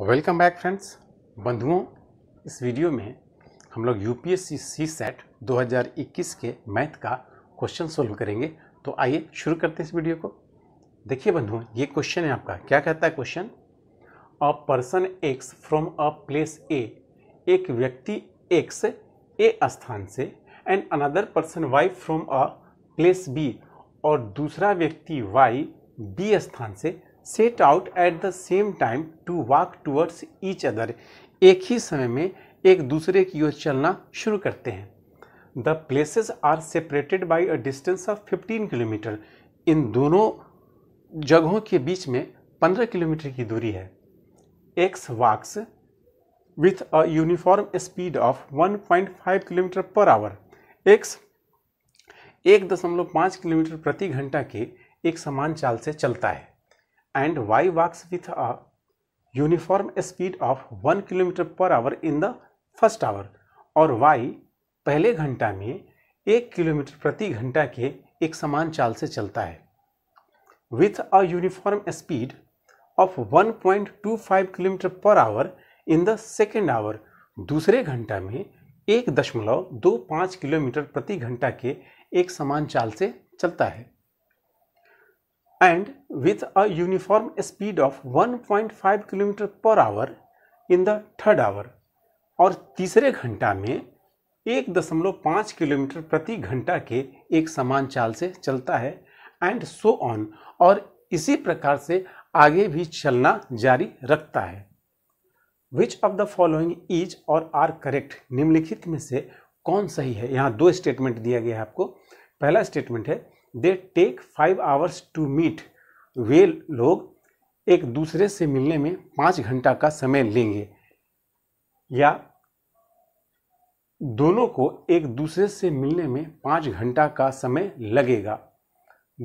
welcome back friends बंधुओं इस video में हम लोग एस सी सेट 2021 के मैथ का क्वेश्चन सोल्व करेंगे तो आइए शुरू करते हैं इस वीडियो को देखिए बंधुओं ये क्वेश्चन है आपका क्या कहता है question a person X from a place A एक व्यक्ति एक्स ए स्थान से and another person Y from a place B और दूसरा व्यक्ति वाई बी स्थान से set out at the same time to walk towards each other एक ही समय में एक दूसरे की ओर चलना शुरू करते हैं the places are separated by a distance of fifteen kilometre इन दोनों जगहों के बीच में पंद्रह किलोमीटर की दूरी है X walks with a uniform speed of one point five kilometre per hour X एक दशमलव पाँच किलोमीटर प्रति घंटा के एक समान चाल से चलता है and Y walks with a uniform speed of one kilometre per hour in the first hour और वाई पहले घंटा में एक किलोमीटर प्रति घंटा के एक समान चाल से चलता है with a uniform speed of one point two five kilometre per hour in the second hour दूसरे घंटा में एक दशमलव दो पाँच किलोमीटर प्रति घंटा के एक समान चाल से चलता है and with a uniform speed of 1.5 km per hour in the third hour और तीसरे घंटा में एक दशमलव पाँच किलोमीटर प्रति घंटा के एक समान चाल से चलता है एंड सो ऑन और इसी प्रकार से आगे भी चलना जारी रखता है which of the following is or are correct निम्नलिखित में से कौन सही है यहाँ दो स्टेटमेंट दिया गया है आपको पहला स्टेटमेंट है they take five hours to meet वे लोग एक दूसरे से मिलने में पाँच घंटा का समय लेंगे या दोनों को एक दूसरे से मिलने में पाँच घंटा का समय लगेगा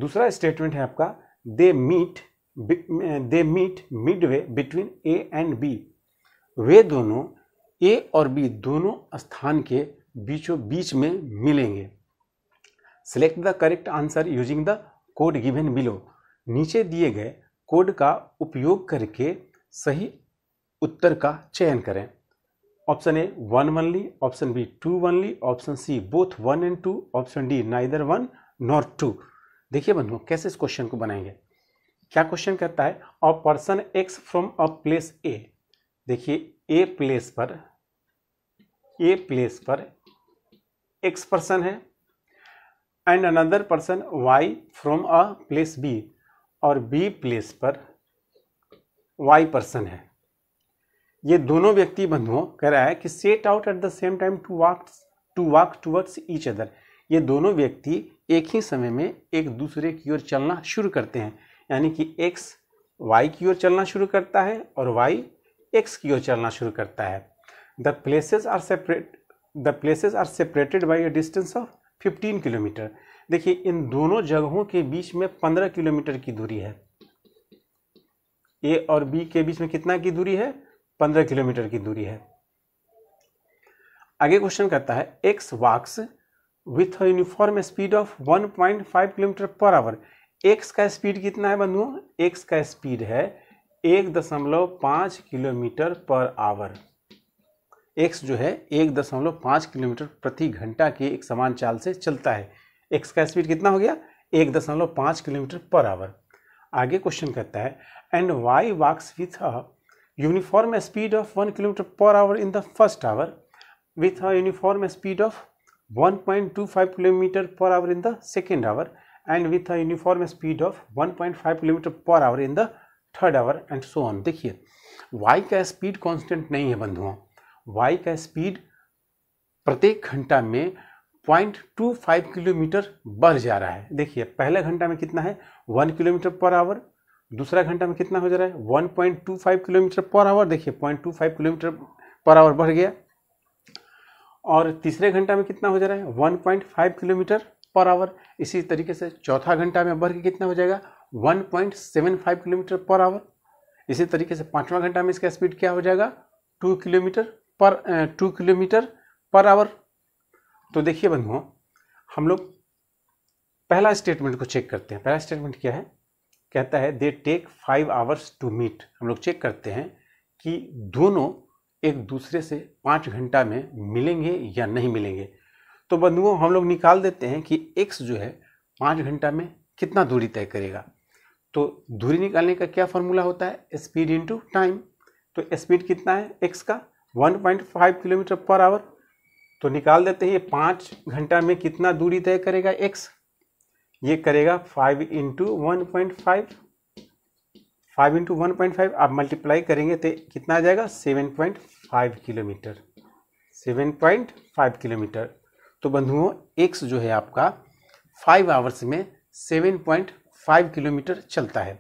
दूसरा स्टेटमेंट है आपका they meet they meet mid way between A and B वे दोनों ए और बी दोनों स्थान के बीचों बीच में मिलेंगे select the correct answer using the code given below नीचे दिए गए कोड का उपयोग करके सही उत्तर का चयन करें option A one only option B two only option C both one and two option D neither one not two देखिए बंधु कैसे इस क्वेश्चन को बनाएंगे क्या क्वेश्चन कहता है a person X from a place A देखिए ए प्लेस पर ए प्लेस पर एक्स पर्सन है and another person Y from a place B और बी प्लेस पर वाई पर्सन है ये दोनों व्यक्ति बंधुओं कह रहा है कि set out at the same time to walk to walk towards each other ये दोनों व्यक्ति एक ही समय में एक दूसरे की ओर चलना शुरू करते हैं यानी कि एक्स वाई की ओर चलना शुरू करता है और वाई एक्स की ओर चलना शुरू करता है the places are separate the places are separated by a distance of fifteen kilometre देखिए इन दोनों जगहों के बीच में पंद्रह किलोमीटर की दूरी है ए और बी के बीच में कितना की दूरी है पंद्रह किलोमीटर की दूरी है आगे क्वेश्चन करता है X walks with uniform speed of 1.5 kilometre per hour X का स्पीड कितना है बंधुओं एक्स का स्पीड है एक दशमलव पाँच किलोमीटर पर आवर एक्स जो है एक दशमलव पाँच किलोमीटर प्रति घंटा की एक समान चाल से चलता है एक्स का स्पीड कितना हो गया एक दशमलव पाँच किलोमीटर पर आवर आगे क्वेश्चन कहता है and Y walks with a uniform speed of one kilometre per hour in the first hour with a uniform speed of five kilometre per hour in hour and with a uniform speed of one point five kilometre per hour in the third hour and so on देखिए Y का speed constant नहीं है बंधुओं Y का speed प्रत्येक घंटा में 0.25 kilometre बढ़ जा रहा है देखिए पहला घंटा में कितना है वन किलोमीटर पर आवर दूसरा घंटा में कितना हो जा रहा है 1.25 किलोमीटर पर आवर देखिए 0.25 किलोमीटर पर आवर बढ़ गया और तीसरे घंटा में कितना हो जा रहा है 1.5 किलोमीटर पर आवर इसी तरीके से चौथा घंटा में बढ़ के कितना हो जाएगा 1.75 किलोमीटर पर आवर इसी तरीके से पाँचवा घंटा में इसका स्पीड क्या हो जाएगा two kilometre per two kilometre per hour तो देखिए बंधुओं हम लोग पहला स्टेटमेंट को चेक करते हैं पहला स्टेटमेंट क्या है कहता है they take five hours to meet हम लोग चेक करते हैं कि दोनों एक दूसरे से पाँच घंटा में मिलेंगे या नहीं मिलेंगे तो बंधुओं हम लोग निकाल देते हैं कि एक्स जो है पाँच घंटा में कितना दूरी तय करेगा तो दूरी निकालने का क्या फॉर्मूला होता है स्पीड इंटू टाइम तो स्पीड कितना है एक्स का 1.5 किलोमीटर पर आवर तो निकाल देते हैं ये पाँच घंटा में कितना दूरी तय करेगा एक्स ये करेगा five into one point five five into one point five आप मल्टीप्लाई करेंगे तो कितना आ जाएगा seven point five kilometre seven point five kilometre तो बंधुओं एक्स जो है आपका फाइव आवर्स में सेवन पॉइंट फाइव किलोमीटर चलता है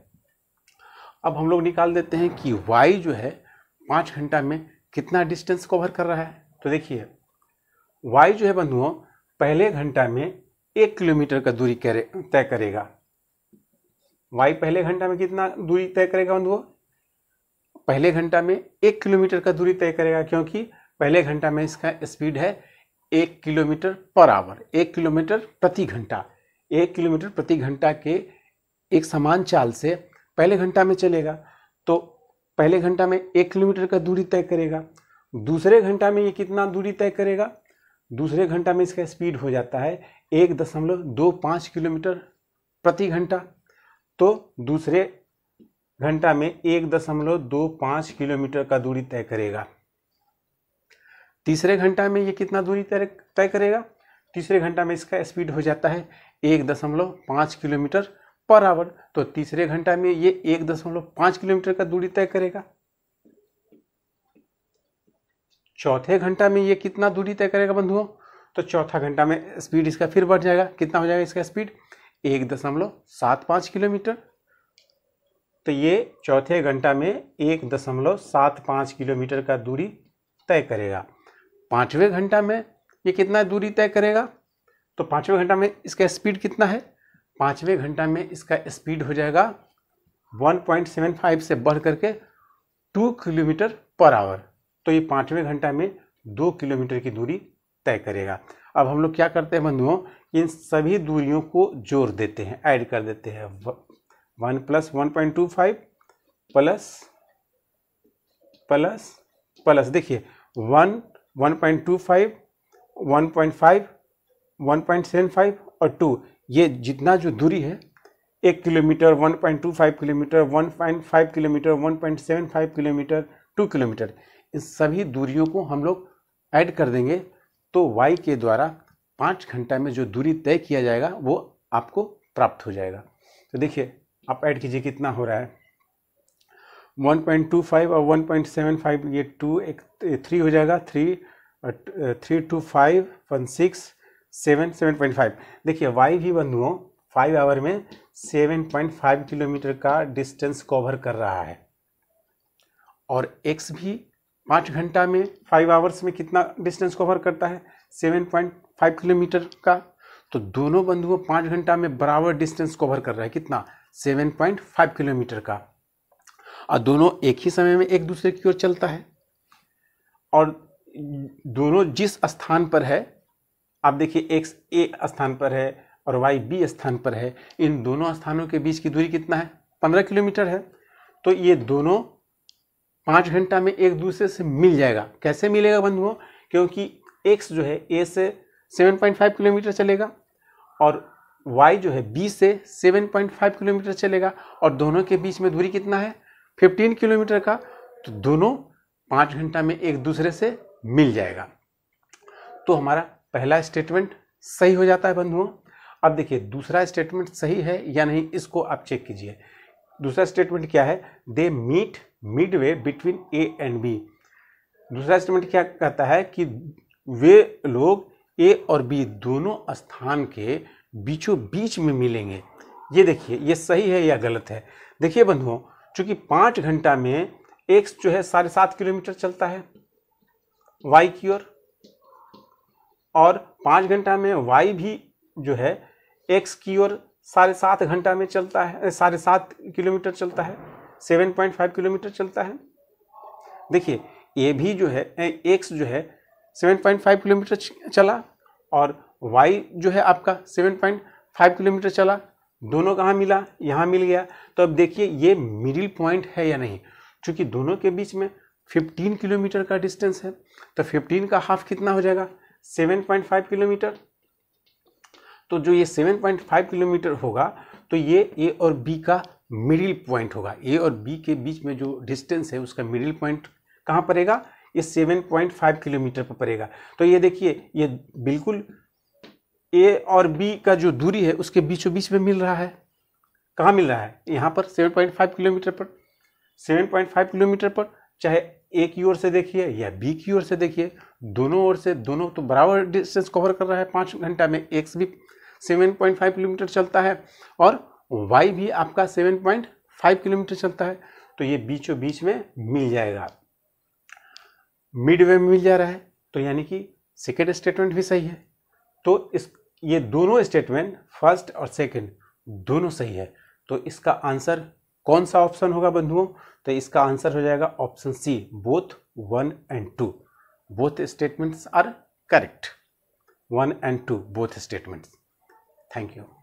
अब हम लोग निकाल देते हैं कि वाई जो है पाँच घंटा में कितना डिस्टेंस कवर कर रहा है तो देखिए वाई जो है बंधुओं पहले घंटा में एक किलोमीटर का दूरी करे, तय करेगा वाई पहले घंटा में कितना दूरी तय करेगा बंधुओं पहले घंटा में एक किलोमीटर का दूरी तय करेगा क्योंकि पहले घंटा में इसका स्पीड है एक किलोमीटर पर आवर एक किलोमीटर प्रति घंटा एक किलोमीटर प्रति घंटा के एक समान चाल से पहले घंटा में चलेगा तो पहले घंटा में एक किलोमीटर का दूरी तय करेगा दूसरे घंटा में ये कितना दूरी तय करेगा दूसरे घंटा में इसका स्पीड हो जाता है एक दशमलव दो पाँच किलोमीटर प्रति घंटा तो दूसरे घंटा में एक दशमलव दो पाँच किलोमीटर का दूरी तय करेगा तीसरे घंटा में ये कितना दूरी तय करेगा तीसरे घंटा में इसका स्पीड हो जाता है एक दशमलव पाँच किलोमीटर पर आवर तो तीसरे घंटा में ये एक दशमलव पांच किलोमीटर का दूरी तय करेगा चौथे घंटा में ये कितना दूरी तय करेगा बंधुओं तो चौथा घंटा में स्पीड इसका फिर बढ़ जाएगा कितना हो जाएगा इसका स्पीड एक दशमलव सात पांच किलोमीटर तो ये चौथे घंटा में एक दशमलव सात पांच किलोमीटर का दूरी तय करेगा पांचवें घंटा में ये कितना दूरी तय करेगा तो पांचवें घंटा में इसका स्पीड कितना है पाँचवें घंटा में इसका स्पीड हो जाएगा 1.75 से बढ़ करके 2 किलोमीटर पर आवर तो ये पाँचवें घंटा में दो किलोमीटर की दूरी तय करेगा अब हम लोग क्या करते हैं बंधुओं इन सभी दूरियों को जोड़ देते हैं ऐड कर देते हैं one plus one point two five plus plus plus देखिए one one point two five one point five one point seven five और टू ये जितना जो दूरी है एक kilometre 1.25 kilometre 1.5 kilometre 1.75 kilometre 2 kilometre इन सभी दूरियों को हम लोग ऐड कर देंगे तो वाई के द्वारा पाँच घंटा में जो दूरी तय किया जाएगा वो आपको प्राप्त हो जाएगा तो देखिए आप ऐड कीजिए कितना हो रहा है 1.25 और 1.75 ये टू एक थ्री हो जाएगा three three two five one six seven seven point five देखिए वाई भी बंधुओं फाइव आवर में सेवन पॉइंट फाइव किलोमीटर का डिस्टेंस कवर कर रहा है और एक्स भी पाँच घंटा में फाइव आवर्स में कितना डिस्टेंस कवर करता है सेवन पॉइंट फाइव किलोमीटर का तो दोनों बंधुओं पाँच घंटा में बराबर डिस्टेंस कवर कर रहा है कितना सेवन पॉइंट फाइव किलोमीटर का और दोनों एक ही समय में एक दूसरे की ओर चलता है और दोनों जिस स्थान पर है आप देखिए एक्स ए स्थान पर है और वाई बी स्थान पर है इन दोनों स्थानों के बीच की दूरी कितना है पंद्रह किलोमीटर है तो ये दोनों पाँच घंटा में एक दूसरे से मिल जाएगा कैसे मिलेगा बंधुओं क्योंकि एक्स जो है ए से 7.5 किलोमीटर चलेगा और वाई जो है बी से 7.5 किलोमीटर चलेगा और दोनों के बीच में दूरी कितना है 15 किलोमीटर का तो दोनों पाँच घंटा में एक दूसरे से मिल जाएगा तो हमारा पहला स्टेटमेंट सही हो जाता है बंधुओं अब देखिए दूसरा स्टेटमेंट सही है या नहीं इसको आप चेक कीजिए दूसरा स्टेटमेंट क्या है they meet mid way between A and B दूसरा स्टेटमेंट क्या कहता है कि वे लोग ए और बी दोनों स्थान के बीचों बीच में मिलेंगे ये देखिए ये सही है या गलत है देखिए बंधुओं चूंकि पाँच घंटा में एक्स जो है साढ़े सात किलोमीटर चलता है वाई की ओर और पाँच घंटा में वाई भी जो है एक्स की ओर साढ़े सात घंटा में चलता है साढ़े सात किलोमीटर चलता है सेवन पॉइंट फाइव किलोमीटर चलता है देखिए ए भी जो है एक्स जो है सेवन पॉइंट फाइव किलोमीटर चला और वाई जो है आपका सेवन पॉइंट फाइव किलोमीटर चला दोनों कहाँ मिला यहाँ मिल गया तो अब देखिए ये मिडिल पॉइंट है या नहीं क्योंकि दोनों के बीच में 15 किलोमीटर का डिस्टेंस है तो 15 का हाफ कितना हो जाएगा 7.5 किलोमीटर तो जो ये 7.5 किलोमीटर होगा तो ये ए और बी का मिडिल पॉइंट होगा ए और बी के बीच में जो डिस्टेंस है उसका मिडिल पॉइंट कहाँ पड़ेगा ये 7.5 किलोमीटर पर पड़ेगा तो ये देखिए ये बिल्कुल ए और बी का जो दूरी है उसके बीचों बीच में मिल रहा है कहाँ मिल रहा है यहाँ पर 7.5 किलोमीटर पर 7.5 किलोमीटर पर चाहे ए की ओर से देखिए या बी की ओर से देखिए दोनों ओर से दोनों तो बराबर डिस्टेंस कवर कर रहा है पाँच घंटा में एक्स भी सेवन पॉइंट फाइव किलोमीटर चलता है और वाई भी आपका सेवन पॉइंट फाइव किलोमीटर चलता है तो ये बीचों बीच में मिल जाएगा मिड वे में मिल जा रहा है तो यानी कि सेकेंड स्टेटमेंट भी सही है तो इस ये दोनों स्टेटमेंट फर्स्ट और सेकेंड दोनों सही है तो इसका आंसर कौन सा ऑप्शन होगा बंधुओं तो इसका आंसर हो जाएगा option C both one and two both statements are correct one and two both statements thank you